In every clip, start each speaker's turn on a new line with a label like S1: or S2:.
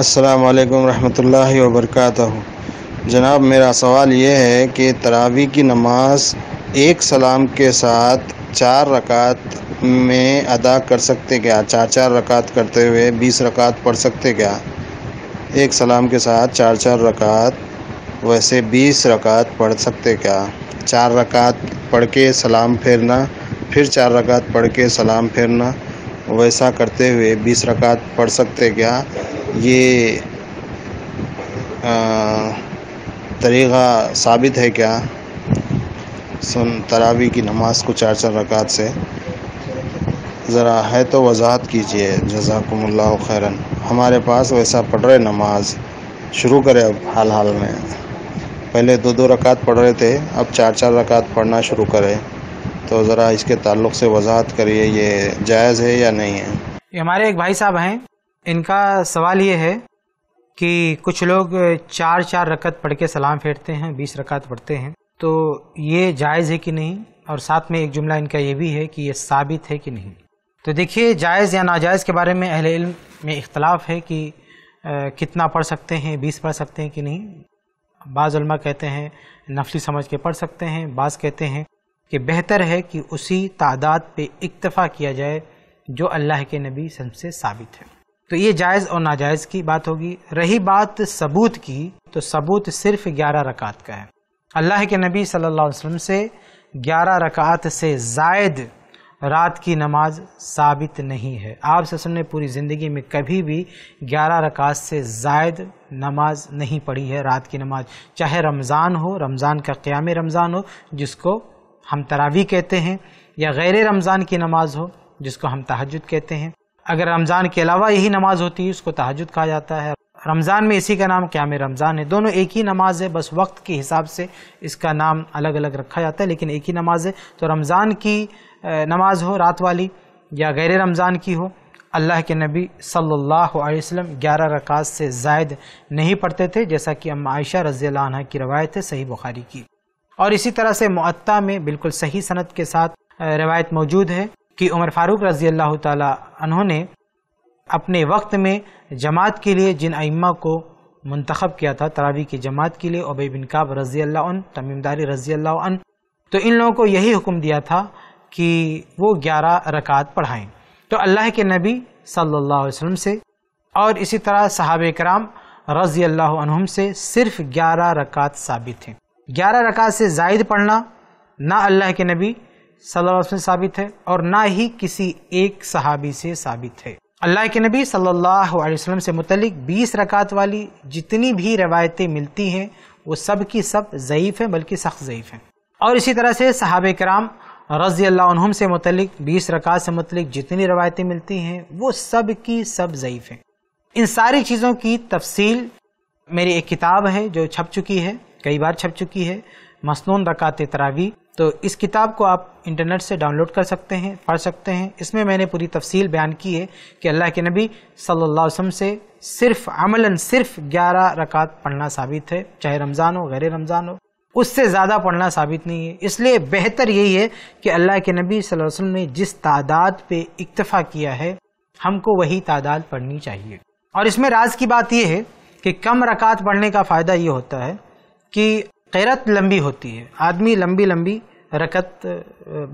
S1: अस्सलाम रहमतुल्लाहि वरक जनाब मेरा सवाल ये है कि तरावी की नमाज एक सलाम के साथ चार रकात में अदा कर सकते क्या चार चार रकात करते हुए बीस रकात पढ़ सकते क्या एक सलाम के साथ चार चार रकात वैसे बीस रकात पढ़ सकते क्या चार रकात पढ़ के सलाम फेरना फिर चार रकात पढ़ के सलाम फेरना वैसा करते हुए बीस रकात पढ़ सकते क्या ये तरीक़ा साबित है क्या सुन तरावी की नमाज को चार चार रकात से ज़रा है तो वजाहत कीजिए जजाकमल्ला खैरन हमारे पास वैसा पढ़ रहे नमाज शुरू करें अब हाल हाल में पहले दो दो रकात पढ़ रहे थे अब चार चार रकात पढ़ना शुरू करें तो ज़रा इसके ताल्लुक से वजाहत करिए ये जायज़ है या नहीं है ये हमारे एक भाई साहब हैं इनका सवाल ये है कि कुछ लोग चार चार रकत पढ़ के सलाम फेरते हैं बीस रकत पढ़ते हैं तो ये जायज़ है कि नहीं और साथ में एक जुमला इनका ये भी है कि ये साबित है कि नहीं तो देखिए जायज़ या नाजायज़ के बारे में अहले इल्म में इख्तलाफ है कि आ, कितना पढ़ सकते हैं बीस पढ़ सकते हैं कि नहीं बाज़ा कहते हैं नफली समझ के पढ़ सकते हैं बाज़ कहते हैं कि बेहतर है कि उसी तादाद पे इक्तफ़ा किया जाए जो अल्लाह के नबी से साबित है तो ये जायज़ और नाजायज़ की बात होगी रही बात सबूत की तो सबूत सिर्फ ग्यारह रकात का है अल्लाह के नबी सल्लल्लाहु अलैहि वसल्लम से ग्यारह रकात से जायद रात की नमाज साबित नहीं है आप वसम ने पूरी ज़िंदगी में कभी भी ग्यारह रकात से जायद नमाज नहीं पढ़ी है रात की नमाज चाहे रमज़ान हो रमज़ान का क़्याम रमज़ान हो जिसको हम तरावी कहते हैं या गैर रमज़ान की नमाज हो जिसको हम तहजद कहते हैं अगर रमज़ान के अलावा यही नमाज होती है उसको तहजद कहा जाता है रमज़ान में इसी का नाम क्या रमज़ान है दोनों एक ही नमाज है बस वक्त के हिसाब से इसका नाम अलग अलग रखा जाता है लेकिन एक ही नमाज है तो रमज़ान की नमाज हो रात वाली या गैर रमज़ान की हो अल्लाह के नबी सल्लल्लाहु अलैहि वसल्लम ग्यारह रकात से जायद नहीं पढ़ते थे जैसा कि अम्मा आयशा रज़ी अल्लाह की रवायत है सही बुखारी की और इसी तरह से मुअत्ता में बिल्कुल सही सनत के साथ रवायत मौजूद है कि उमर फारूक रजी अल्लाह तहों ने अपने वक्त में जमात के लिए जिन अइमा को मंतखब किया था तरावी की जमात के लिए ओबे बिन काब रजी अल्लाह तमीमदारी रजी अल्लाह तो इन लोगों को यही हुक्म दिया था कि वो ग्यारह रकात पढ़ाएँ तो अल्लाह के नबी सल्ला अलैहि से और इसी तरह सहाब कराम रजी अल्लाह से सिर्फ ग्यारह रकात साबित हैं ग्यारह रकात से जायद पढ़ना ना अल्लाह के नबी सल्लल्लाहु अलैहि वसल्लम से साबित है और ना ही किसी एक सहाबी से साबित है अल्लाह के नबी सल्लल्लाहु अलैहि वसल्लम से मुतलिक 20 रकात वाली जितनी भी रवायतें मिलती हैं वो सब की सब ज़यीफ़ हैं बल्कि सख्त ज़यीफ़ हैं और इसी तरह से सहाब कराम रज़ी अल्लाह से मुतलिक 20 रकात से मुतलिक जितनी रवायतें मिलती हैं वो सब की सब ज़यीफ़ हैं इन सारी चीज़ों की तफसील मेरी एक किताब है जो छप चुकी है कई बार छप चुकी है मसनून रकात तरावी तो इस किताब को आप इंटरनेट से डाउनलोड कर सकते हैं पढ़ सकते हैं इसमें मैंने पूरी तफसील बयान की है कि अल्लाह के नबी सल्लल्लाहु अलैहि वसल्लम से सिर्फ अमलन सिर्फ 11 रकात पढ़ना साबित है चाहे रमज़ान हो गैर रमज़ान हो उससे ज़्यादा पढ़ना साबित नहीं है इसलिए बेहतर यही है कि अल्लाह के नबी सल्लल्लाहु अलैहि वसल्लम ने जिस तादाद पर इक्तफ़ा किया है हमको वही तादाद पढ़नी चाहिए और इसमें राज की बात यह है कि कम रकात पढ़ने का फ़ायदा ये होता है कि खैरत लंबी होती है आदमी लंबी लंबी रकत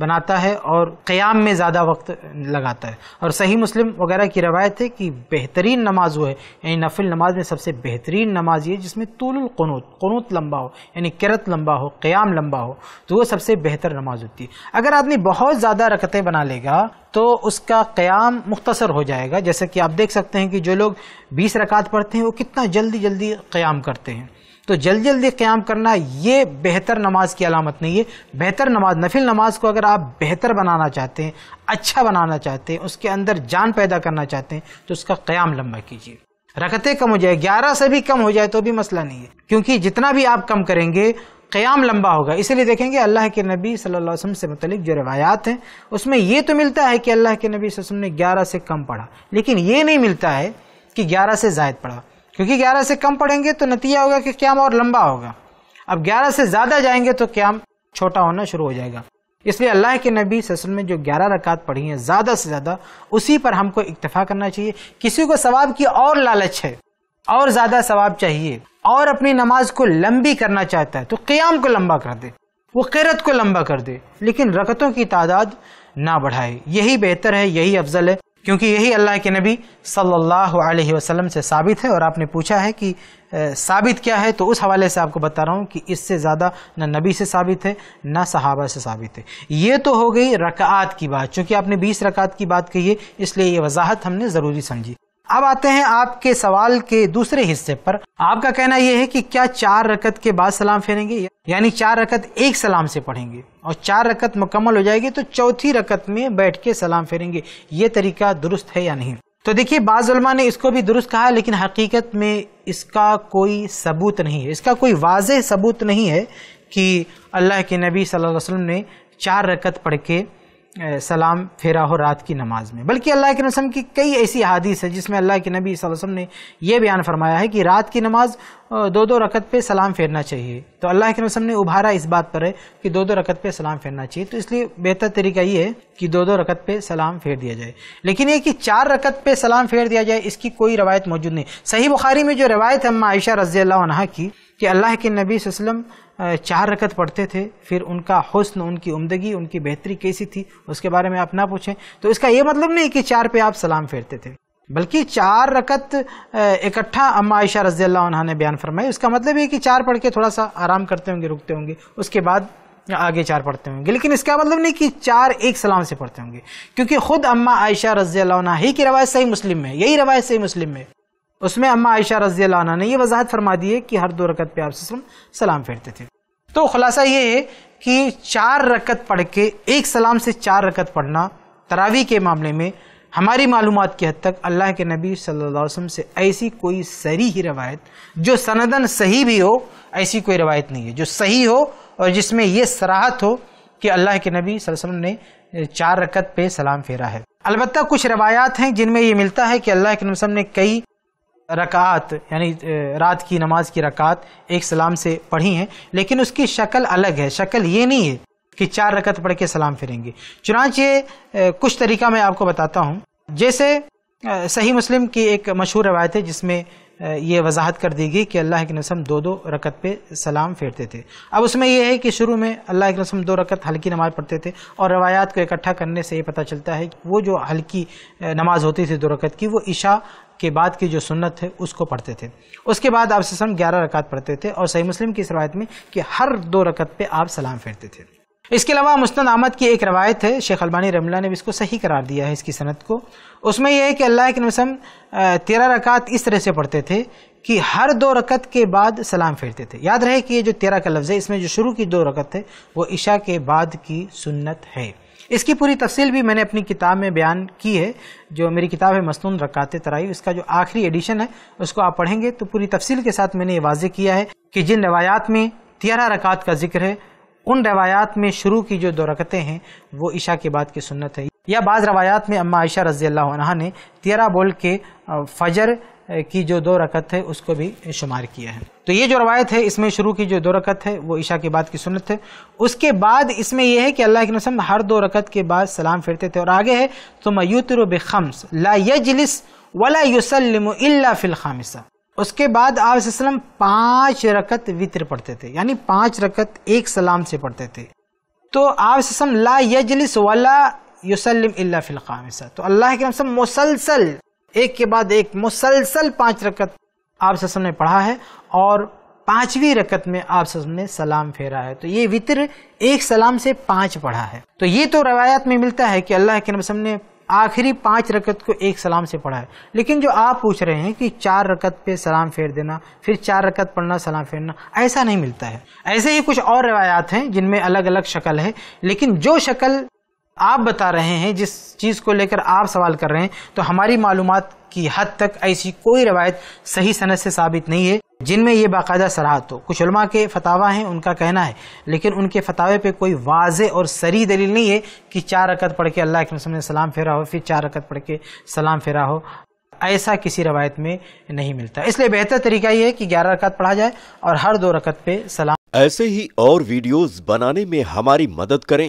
S1: बनाता है और क़याम में ज़्यादा वक्त लगाता है और सही मुस्लिम वगैरह की रवायत है कि बेहतरीन नमाज वो है यानी नफिल नमाज में सबसे बेहतरीन नमाज ये जिसमें तुलकनूत कनूत लंबा हो यानी किरत लंबा हो क़याम लंबा हो तो वो सबसे बेहतर नमाज होती है अगर आदमी बहुत ज़्यादा रकतें बना लेगा तो उसका क़याम मुख्तसर हो जाएगा जैसे कि आप देख सकते हैं कि जो लोग बीस रकात पढ़ते हैं वो कितना जल्दी जल्दी क़याम करते हैं तो जल्दी जल्दी क्याम करना ये बेहतर नमाज की अलामत नहीं है बेहतर नमाज नफिल नमाज को अगर आप बेहतर बनाना चाहते हैं अच्छा बनाना चाहते हैं उसके अंदर जान पैदा करना चाहते हैं तो उसका क्याम लम्बा कीजिए रकतें कम हो जाए ग्यारह से भी कम हो जाए तो भी मसला नहीं है क्योंकि जितना भी आप कम करेंगे क़याम लंबा होगा इसलिए देखेंगे अल्लाह के नबी सल्लल्लाहु अलैहि वसल्लम से मतलब जो रवायात हैं उसमें ये तो मिलता है कि अल्लाह के नबी वसल्लम ने ग्यारह से कम पढ़ा लेकिन ये नहीं मिलता है कि ग्यारह से जायद पढ़ा क्योंकि ग्यारह से कम पढ़ेंगे तो नतीजा होगा कि क्याम और लंबा होगा अब ग्यारह से ज़्यादा जाएंगे तो क्याम छोटा होना शुरू हो जाएगा इसलिए अल्लाह के नबी ससल में जो ग्यारह रकात पढ़ी हैं ज़्यादा से ज़्यादा उसी पर हमको इक्तफा करना चाहिए किसी को सवाब की और लालच है और ज़्यादा सवाब चाहिए और अपनी नमाज को लंबी करना चाहता है तो क्याम को लंबा कर दे वो किरत को लंबा कर दे लेकिन रकतों की तादाद ना बढ़ाए यही बेहतर है यही अफजल है क्योंकि यही अल्लाह के नबी सल्लल्लाहु अलैहि वसल्लम से साबित है और आपने पूछा है कि साबित क्या है तो उस हवाले से आपको बता रहा हूँ कि इससे ज़्यादा न नबी से साबित है न सहाबा से साबित है ये तो हो गई रकात की बात चूँकि आपने बीस रकात की बात कही है इसलिए ये वजाहत हमने ज़रूरी समझी अब आते हैं आपके सवाल के दूसरे हिस्से पर आपका कहना यह है कि क्या चार रकत के बाद सलाम फेरेंगे यानी चार रकत एक सलाम से पढ़ेंगे और चार रकत मुकम्मल हो जाएगी तो चौथी रकत में बैठ के सलाम फेरेंगे ये तरीका दुरुस्त है या नहीं तो देखिए बाज़लमा ने इसको भी दुरुस्त कहा लेकिन हकीकत में इसका कोई सबूत नहीं है इसका कोई वाज सबूत नहीं है कि अल्लाह के नबी सल्लल्लाहु अलैहि वसल्लम ने चार रकत पढ़ के सलाम फेरा हो रात की नमाज में बल्कि अल्लाह के नसम की कई ऐसी हादिस है जिसमें अल्लाह के नबी वसम ने यह बयान फरमाया है कि रात की नमाज दो दो रकत पे सलाम फेरना चाहिए तो अल्लाह के नसम ने उभारा इस बात पर है कि दो दो रकत पे सलाम फेरना चाहिए तो इसलिए बेहतर तरीका ये है कि दो दो रकत पे सलाम फेर दिया जाए लेकिन ये कि चार रकत पे सलाम फेर दिया जाए इसकी कोई रवायत मौजूद नहीं सही बुखारी में जो रवायत है अम्मा आयशा रज़ी की कि अल्लाह के नबी वसलम चार रकत पढ़ते थे फिर उनका हुस्न उनकी उमदगी उनकी बेहतरी कैसी थी उसके बारे में आप ना पूछें तो इसका ये मतलब नहीं कि चार पे आप सलाम फेरते थे बल्कि चार रकत इकट्ठा अम्मा आयशा रजी अल्लाह ने बयान फरमाई उसका मतलब ये कि चार पढ़ के थोड़ा सा आराम करते होंगे रुकते होंगे उसके बाद आगे चार पढ़ते होंगे लेकिन इसका मतलब नहीं कि चार एक सलाम से पढ़ते होंगे क्योंकि खुद अम्मा आयशा रजी अल्लाह ही की रवायत सही मुस्लिम में यही रवायत सही मुस्लिम में उसमें अम्मा आयशा रजी अल्लाह ने यह वजाहत फरमा दी है कि हर दो रकत पे आप सलाम फेरते थे तो खुलासा ये है कि चार रकत पढ़ के एक सलाम से चार रकत पढ़ना तरावी के मामले में हमारी मालूम की हद तक अल्लाह के नबी सल्लल्लाहु अलैहि वसल्लम से ऐसी कोई सरी ही रवायत जो सनदन सही भी हो ऐसी कोई रवायत नहीं है जो सही हो और जिसमें यह सराहत हो कि अल्लाह के नबी वसल्लम ने चार रकत पे सलाम फेरा है अलबत् कुछ रवायात हैं जिनमें ये मिलता है कि अल्लाह के नबी ने कई रकात यानी रात की नमाज की रकात एक सलाम से पढ़ी हैं लेकिन उसकी शक्ल अलग है शक्ल ये नहीं है कि चार रकत पढ़ के सलाम फिरेंगे चुनाचे कुछ तरीका मैं आपको बताता हूँ जैसे सही मुस्लिम की एक मशहूर रवायत है जिसमें ये वजाहत कर दी गई कि अल्लाह के नसम दो दो रकत पे सलाम फेरते थे अब उसमें यह है कि शुरू में अल्लाह के नसम दो रकत हल्की नमाज़ पढ़ते थे और रवायात को इकट्ठा करने से ये पता चलता है कि वो जो हल्की नमाज़ होती थी दो रकत की वो ईशा के बाद की जो सुन्नत है उसको पढ़ते थे उसके बाद आप सलम ग्यारह रकत पढ़ते थे और सही मुस्लिम की इस रवायत में कि हर दो रकत पे आप सलाम फेरते थे इसके अलावा मुस्ंद अहमद की एक रवायत है शेख अलबानी रमला ने भी इसको सही करार दिया है इसकी सनत को उसमें यह है कि अल्लाह के नसम तेरह रकात इस तरह से पढ़ते थे कि हर दो रकत के बाद सलाम फेरते थे याद रहे कि ये जो तेरह का लफ्ज़ है इसमें जो शुरू की दो रकत है वो ईशा के बाद की सुन्नत है इसकी पूरी तफसील भी मैंने अपनी किताब में बयान की है जो मेरी किताब है मसनून रकाते तराई उसका जो आखिरी एडिशन है उसको आप पढ़ेंगे तो पूरी तफसील के साथ मैंने ये वाजे किया है कि जिन रवायात में तेरह रकात का जिक्र है उन रवायात में शुरू की जो दो रकतें हैं वो ईशा के बाद की सुन्नत है या बाज़ रवायात में अम्मा आयशा रज़ी अल्लाह ने तेरह बोल के फजर की जो दो रकत है उसको भी शुमार किया है तो ये जो रवायत है इसमें शुरू की जो दो रकत है वो ईशा के बाद की सुनत है उसके बाद इसमें यह है कि अल्लाह के नसम हर दो रकत के बाद सलाम फिरते थे और आगे है तो मयूतर बेखम्स ला यजलिस वला युसलम इल्ला फिल खामिसा उसके बाद आप पाँच रकत वित्र पढ़ते थे यानी पाँच रकत एक सलाम से पढ़ते थे तो आप ला यजलिस वला युसलम इल्ला फिल खामिसा तो अल्लाह के नसम मुसलसल एक के बाद एक मुसलसल पांच रकत आप ससम ने पढ़ा है और पांचवी रकत में आप ससम ने सलाम फेरा है तो ये वितर एक सलाम से पांच पढ़ा है तो ये तो रवायात में मिलता है कि अल्लाह के नबसम ने आखिरी पांच रकत को एक सलाम से पढ़ा है लेकिन जो आप पूछ रहे हैं कि चार रकत पे सलाम फेर देना फिर चार रकत पढ़ना सलाम फेरना ऐसा नहीं मिलता है ऐसे ही कुछ और रवायात हैं जिनमें अलग अलग शक्ल है लेकिन जो शक्ल आप बता रहे हैं जिस चीज़ को लेकर आप सवाल कर रहे हैं तो हमारी मालूम की हद तक ऐसी कोई रवायत सही सनत से साबित नहीं है जिनमें ये बाकायदा सराहत हो कुछ के फतावा हैं उनका कहना है लेकिन उनके फतावे पे कोई वाज और सरी दलील नहीं है कि चार रकत पढ़ के अल्लाह के ने सलाम फेरा हो फिर चार रकत पढ़ के सलाम फेरा हो ऐसा किसी रवायत में नहीं मिलता इसलिए बेहतर तरीका यह है कि ग्यारह रकत पढ़ा जाए और हर दो रकत पे सलाम ऐसे ही और वीडियोज बनाने में हमारी मदद करें